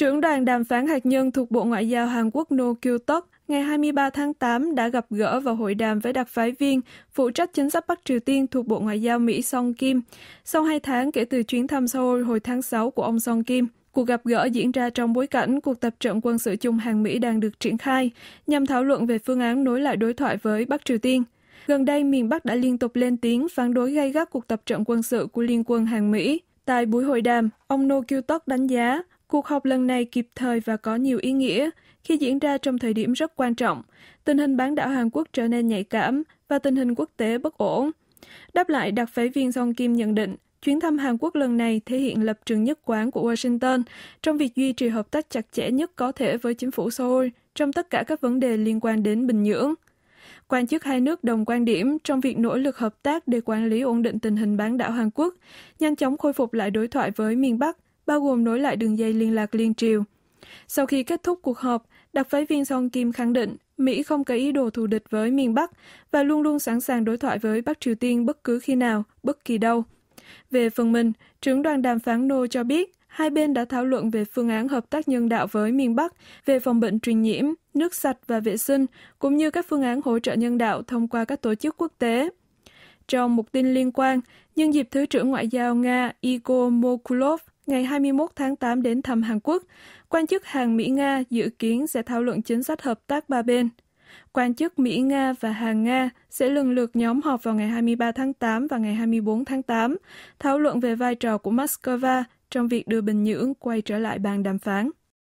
Trưởng đoàn đàm phán hạt nhân thuộc Bộ Ngoại giao Hàn Quốc No Kyu Tok ngày 23 tháng 8 đã gặp gỡ và hội đàm với đặc phái viên phụ trách chính sách Bắc Triều Tiên thuộc Bộ Ngoại giao Mỹ Song Kim sau hai tháng kể từ chuyến thăm Seoul hồi tháng 6 của ông Song Kim. Cuộc gặp gỡ diễn ra trong bối cảnh cuộc tập trận quân sự chung hàng Mỹ đang được triển khai nhằm thảo luận về phương án nối lại đối thoại với Bắc Triều Tiên. Gần đây, miền Bắc đã liên tục lên tiếng phản đối gay gắt cuộc tập trận quân sự của Liên quân hàng Mỹ. Tại buổi hội đàm, ông No Kyu Tok đánh giá Cuộc họp lần này kịp thời và có nhiều ý nghĩa khi diễn ra trong thời điểm rất quan trọng. Tình hình bán đảo Hàn Quốc trở nên nhạy cảm và tình hình quốc tế bất ổn. Đáp lại, đặc phái viên Song Kim nhận định, chuyến thăm Hàn Quốc lần này thể hiện lập trường nhất quán của Washington trong việc duy trì hợp tác chặt chẽ nhất có thể với chính phủ Seoul trong tất cả các vấn đề liên quan đến Bình Nhưỡng. Quan chức hai nước đồng quan điểm trong việc nỗ lực hợp tác để quản lý ổn định tình hình bán đảo Hàn Quốc, nhanh chóng khôi phục lại đối thoại với miền Bắc – bao gồm nối lại đường dây liên lạc liên triều. Sau khi kết thúc cuộc họp, đặc phái viên Song Kim khẳng định Mỹ không có ý đồ thù địch với miền Bắc và luôn luôn sẵn sàng đối thoại với Bắc Triều Tiên bất cứ khi nào, bất kỳ đâu. Về phần mình, trưởng đoàn đàm phán Nô cho biết hai bên đã thảo luận về phương án hợp tác nhân đạo với miền Bắc, về phòng bệnh truyền nhiễm, nước sạch và vệ sinh, cũng như các phương án hỗ trợ nhân đạo thông qua các tổ chức quốc tế. Trong một tin liên quan, nhân dịp Thứ trưởng Ngoại giao Nga Igor Mokulov ngày 21 tháng 8 đến thăm Hàn Quốc. Quan chức Hàn Mỹ-Nga dự kiến sẽ thảo luận chính sách hợp tác ba bên. Quan chức Mỹ-Nga và Hàn-Nga sẽ lần lượt nhóm họp vào ngày 23 tháng 8 và ngày 24 tháng 8, thảo luận về vai trò của Moscow trong việc đưa Bình Nhưỡng quay trở lại bàn đàm phán.